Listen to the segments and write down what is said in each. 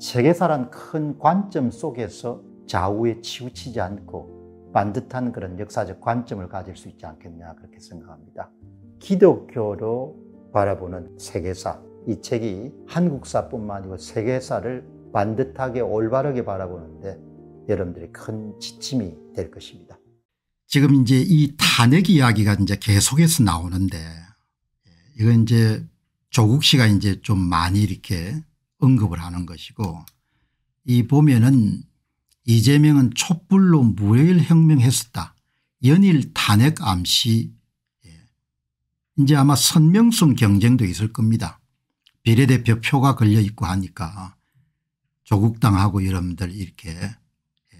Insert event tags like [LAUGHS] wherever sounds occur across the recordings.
세계사란 큰 관점 속에서 좌우에 치우치지 않고 반듯한 그런 역사적 관점을 가질 수 있지 않겠냐 그렇게 생각합니다. 기독교로 바라보는 세계사 이 책이 한국사뿐만 아니고 세계사를 반듯하게 올바르게 바라보는데 여러분들이 큰 지침이 될 것입니다. 지금 이제 이 탄핵 이야기가 이제 계속해서 나오는데 이건 이제 조국 씨가 이제 좀 많이 이렇게 언급을 하는 것이고 이 보면은 이재명은 촛불로 무효일 혁명했었다. 연일 탄핵 암시 예. 이제 아마 선명성 경쟁도 있을 겁니다. 비례대표 표가 걸려 있고 하니까 조국당하고 여러분들 이렇게 예,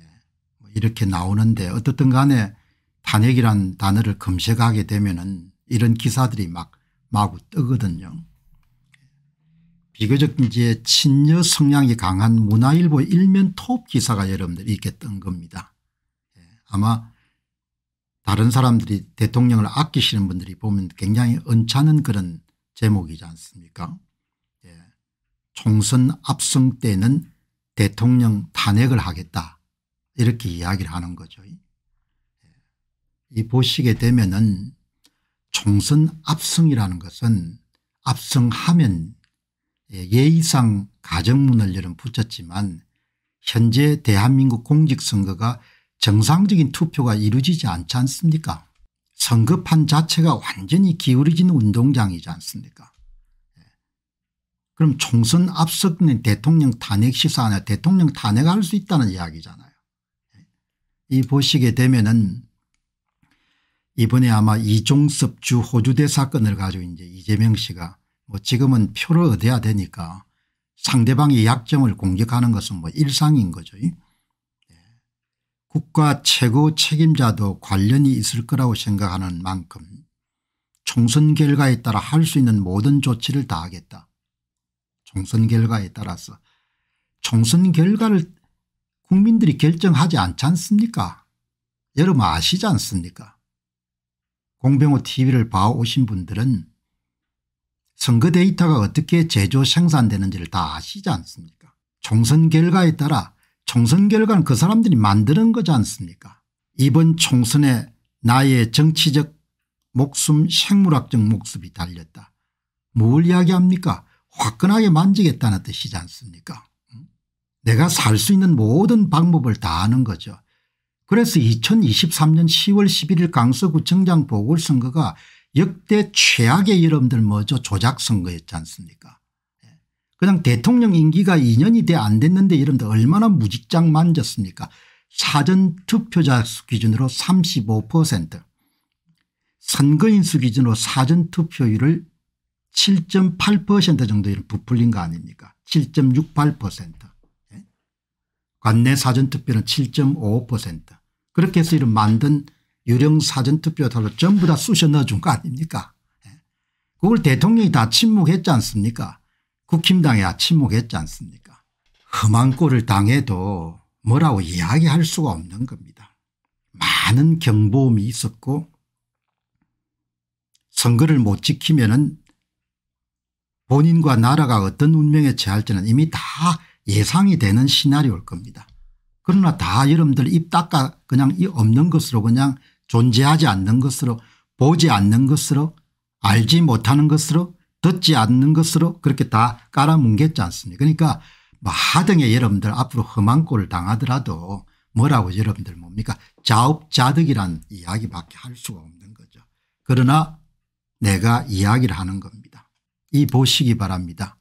뭐 이렇게 나오는데 어떻든 간에 탄핵이란 단어를 검색하게 되면 은 이런 기사들이 막 마구 뜨거든요. 비교적 이제 친여 성향이 강한 문화일보 일면 톱 기사가 여러분들 이있게뜬 겁니다. 예. 아마 다른 사람들이 대통령을 아끼시는 분들이 보면 굉장히 언짢은 그런 제목이지 않습니까 예. 총선 압승 때는 대통령 탄핵을 하겠다 이렇게 이야기를 하는 거죠. 예. 이 보시게 되면 은 총선 압승이라는 것은 압승하면 예, 예의상 가정문을 열은 붙였지만 현재 대한민국 공직선거가 정상적인 투표가 이루어지지 않지 않습니까 선거판 자체가 완전히 기울어진 운동장이지 않습니까 예. 그럼 총선 앞서는 대통령 탄핵 시사나 대통령 탄핵할 수 있다는 이야기잖아요. 예. 이 보시게 되면은 이번에 아마 이종섭 주 호주대 사건을 가지고 이제 이재명 씨가 뭐 지금은 표를 얻어야 되니까 상대방의 약점을 공격하는 것은 뭐 일상인 거죠. 예. 국가 최고 책임자도 관련이 있을 거라고 생각하는 만큼 총선 결과에 따라 할 수 있는 모든 조치를 다하겠다. 총선 결과에 따라서 총선 결과를 국민들이 결정하지 않지 않습니까 여러분 아시지 않습니까 공병호 tv를 봐오신 분들은 선거 데이터가 어떻게 제조 생산되는지를 다 아시지 않습니까 총선 결과에 따라 총선 결과는 그 사람들이 만드는 거지 않습니까 이번 총선에 나의 정치적 목숨 생물학적 목숨이 달렸다. 뭘 이야기합니까 화끈하게 만지겠다는 뜻이지 않습니까 내가 살 수 있는 모든 방법을 다 아는 거죠. 그래서 2023년 10월 11일 강서구청장 보궐선거가 역대 최악의 여러분들 뭐죠 조작선거였지 않습니까 예. 그냥 대통령 임기가 2년이 돼 안 됐는데 여러들 얼마나 무직장 만졌습니까 사전투표자 수 기준으로 35% 선거인 수 기준으로 사전투표율을 7.8% 정도 부풀린 거 아닙니까 7.68% 예. 관내 사전투표는 7 5 그렇게 해서 이런 만든 유령 사전투표 달러 전부 다 쑤셔 넣어준 거 아닙니까 예. 그걸 대통령이 다 침묵했지 않습니까 국힘당이 다 침묵했지 않습니까 험한 꼴을 당해도 뭐라고 이야기할 수가 없는 겁니다. 많은 경보음이 있었고 선거를 못 지키면 본인과 나라가 어떤 운명에 처할지는 이미 다 예상이 되는 시나리오일 겁니다. 그러나 다 여러분들 입 닦아 그냥 이 없는 것으로 그냥 존재하지 않는 것으로 보지 않는 것으로 알지 못하는 것으로 듣지 않는 것으로 그렇게 다 깔아뭉갰지 않습니까 그러니까 뭐 하등의 여러분들 앞으로 험한 꼴을 당하더라도 뭐라고 여러분들 뭡니까 자업자득이란 이야기밖에 할 수가 없는 거죠. 그러나 내가 이야기를 하는 겁니다. 이 보시기 바랍니다.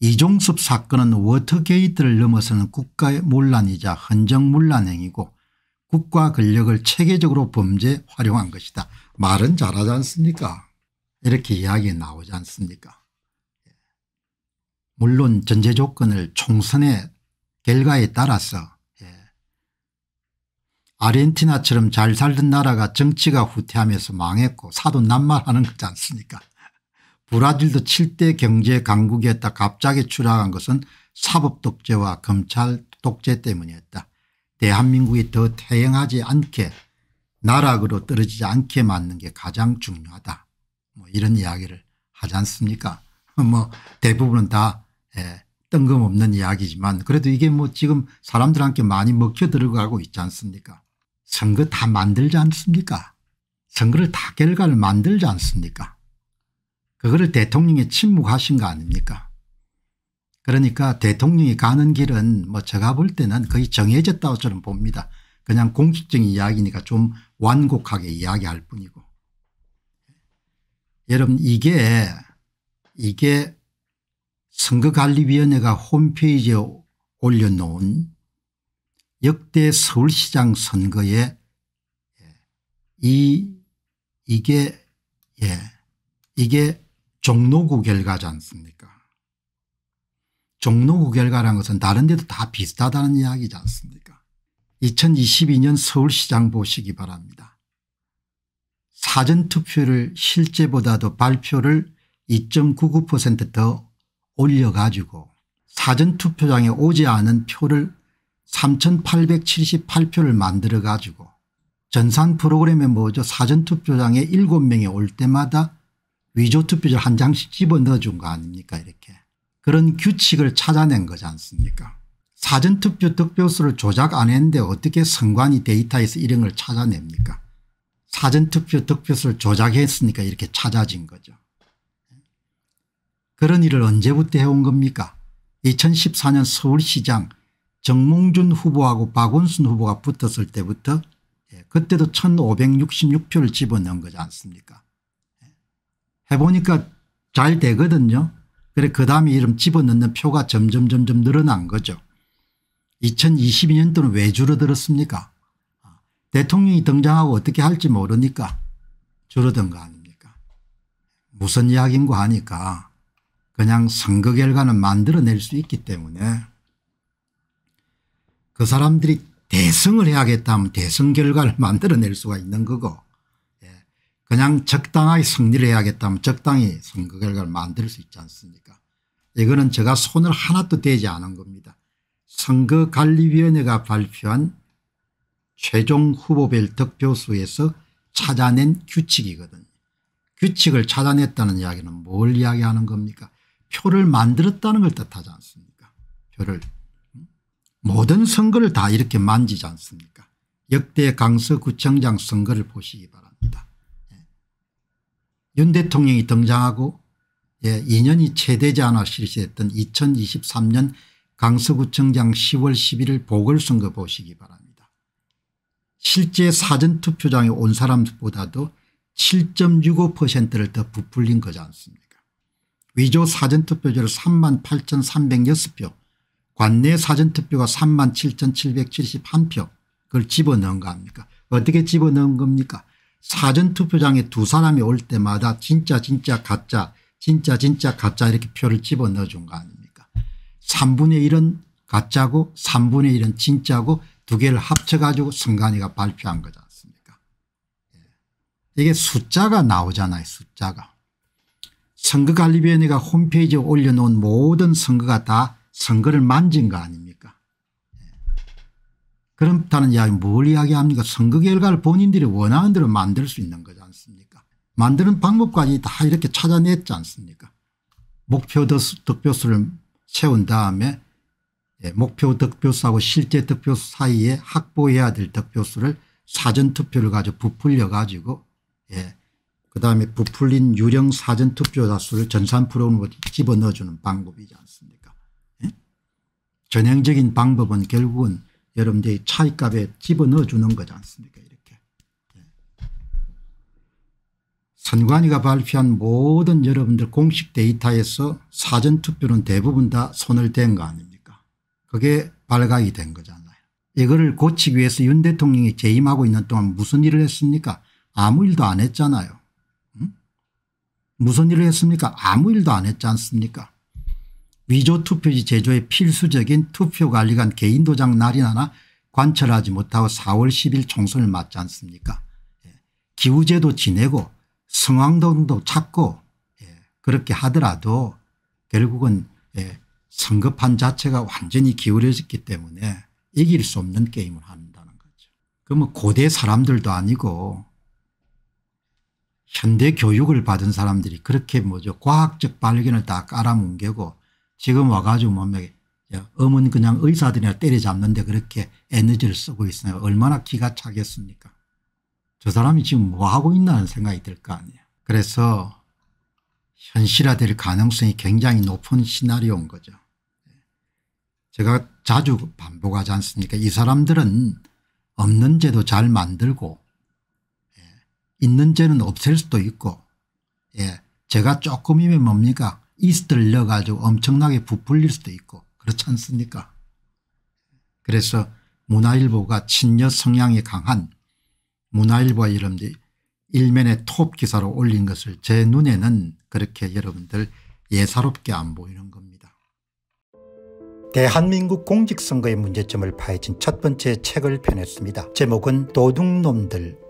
이종섭 사건은 워터게이트를 넘어서는 국가의 문란이자 헌정문란행위고 국가 권력을 체계적으로 범죄 활용한 것이다. 말은 잘하지 않습니까 이렇게 이야기 나오지 않습니까 물론 전제 조건을 총선의 결과에 따라서 예. 아르헨티나처럼 잘 살던 나라가 정치가 후퇴하면서 망했고 사도 난말하는 거지 않습니까 브라질도 7대 경제 강국이었다 갑자기 추락한 것은 사법 독재와 검찰 독재 때문이었다. 대한민국이 더 태행하지 않게 나락으로 떨어지지 않게 맞는 게 가장 중요하다. 뭐 이런 이야기를 하지 않습니까? [LAUGHS] 뭐 대부분은 다 예, 뜬금없는 이야기지만 그래도 이게 뭐 지금 사람들한테 많이 먹혀 들어가고 있지 않습니까? 선거 다 만들지 않습니까? 선거를 다 결과를 만들지 않습니까? 그거를 대통령이 침묵하신 거 아닙니까? 그러니까 대통령이 가는 길은 뭐 제가 볼 때는 거의 정해졌다고 저는 봅니다. 그냥 공식적인 이야기니까 좀 완곡하게 이야기할 뿐이고. 여러분 이게 이게 선거관리위원회가 홈페이지에 올려놓은 역대 서울시장 선거에 이 이게 예 이게 종로구 결과지 않습니까 종로 구결과라는 것은 다른 데도 다 비슷하다는 이야기지 않습니까 2022년 서울시장 보시기 바랍니다. 사전투표를 실제보다도 발표를 2.99%더 올려가지고 사전투표장에 오지 않은 표를 3878표를 만들어가지고 전산 프로그램에 뭐죠 사전투표장에 7명이 올 때마다 위조투표를한 장씩 집어넣어준 거 아닙니까 이렇게 그런 규칙을 찾아낸 거지 않습니까 사전투표 득표수를 조작 안 했는데 어떻게 선관위 데이터에서 이런 걸 찾아냅니까 사전투표 득표수를 조작했으니까 이렇게 찾아진 거죠. 그런 일을 언제부터 해온 겁니까 2014년 서울시장 정몽준 후보하고 박원순 후보가 붙었을 때부터 예, 그때도 1566표를 집어넣은 거지 않습니까 예. 해보니까 잘 되거든요 그래 그 다음에 이름 집어넣는 표가 점점 점점 늘어난 거죠. 2022년도는 왜 줄어들었습니까 대통령이 등장하고 어떻게 할지 모르니까 줄어든 거 아닙니까 무슨 이야기인고 하니까 그냥 선거 결과는 만들어낼 수 있기 때문에 그 사람들이 대승을 해야겠다 하면 대승 결과를 [LAUGHS] 만들어낼 수가 있는 거고 그냥 적당하게 승리를 해야겠다면 적당히 선거 그 결과를 만들 수 있지 않습니까 이거는 제가 손을 하나도 대지 않은 겁니다. 선거관리위원회가 발표한 최종 후보별 득표수에서 찾아낸 규칙이거든요. 규칙을 찾아냈다는 이야기는 뭘 이야기하는 겁니까 표를 만들었다는 걸 뜻하지 않습니까 표를 모든 선거를 다 이렇게 만지지 않습니까 역대 강서구청장 선거를 보시기 바랍니다. 윤 대통령이 등장하고 예, 2년이 채 되지 않아 실시했던 2023년 강서구청장 10월 11일 보궐선거 보시기 바랍니다. 실제 사전투표장에 온 사람보다도 7.65%를 더 부풀린 거지 않습니까 위조 사전투표제를 3만 8,306표 관내 사전투표가 3만 7,771표 그걸 집어넣은 거 아닙니까 어떻게 집어넣은 겁니까 사전투표장에 두 사람이 올 때마다 진짜 진짜 가짜 진짜 진짜 가짜 이렇게 표를 집어넣어 준 거 아닙니까 3분의 1은 가짜고 3분의 1은 진짜고 두 개를 합쳐가지고 선관위가 발표한 거지 않습니까 예. 이게 숫자가 나오잖아요 숫자가 선거관리위원회가 홈페이지에 올려놓은 모든 선거가 다 선거를 만진 거 아닙니까 그렇다는 이야기는 뭘 이야기합니까 선거 결과를 본인들이 원하는 대로 만들 수 있는 거지 않습니까 만드는 방법까지 다 이렇게 찾아냈지 않습니까 목표 득표수를 채운 다음에 예, 목표 득표수하고 실제 득표수 사이에 확보해야 될 득표수를 사전투표를 가지고 부풀려 가지고 예. 그다음에 부풀린 유령 사전투표자 수를 전산 프로그램으로 집어넣어주는 방법이지 않습니까 예? 전형적인 방법은 결국은 여러분들이 차이값에 집어넣어 주는 거지 않습니까 이렇게. 예. 선관위가 발표한 모든 여러분들 공식 데이터에서 사전투표는 대부분 다 손을 댄 거 아닙니까 그게 발각이 된 거잖아요. 이거를 고치기 위해서 윤 대통령이 재임하고 있는 동안 무슨 일을 했습니까 아무 일도 안 했잖아요. 응? 무슨 일을 했습니까 아무 일도 안 했지 않습니까 위조 투표지 제조의 필수적인 투표 관리관 개인 도장 날인하나 관철하지 못하고 4월 10일 총선을 맞지 않습니까 예. 기우제도 지내고 성황동도 찾고 예. 그렇게 하더라도 결국은 예. 성급한 자체가 완전히 기울어졌기 때문에 이길 수 없는 게임을 한다는 거죠. 그러면 뭐 고대 사람들도 아니고 현대 교육을 받은 사람들이 그렇게 뭐죠 과학적 발견을 다 깔아뭉개고 지금 와가지고 몸 어머니 그냥 의사들이나 때려잡는데 그렇게 에너지를 쓰고 있어요. 얼마나 기가 차겠습니까. 저 사람이 지금 뭐하고 있나는 생각이 들 거 아니에요. 그래서 현실화될 가능성이 굉장히 높은 시나리오인 거죠. 제가 자주 반복하지 않습니까 이 사람들은 없는 죄도 잘 만들고 예, 있는 죄는 없앨 수도 있고 예, 제가 조금이면 뭡니까 이스트를 넣어가지고 엄청나게 부풀릴 수도 있고 그렇지 않습니까 그래서 문화일보가 친여 성향이 강한 문화일보의 여러 일면에 톱 기사로 올린 것을 제 눈에는 그렇게 여러분들 예사롭게 안 보이는 겁니다. 대한민국 공직선거의 문제점을 파헤친 첫 번째 책을 펴냈습니다. 제목은 도둑놈들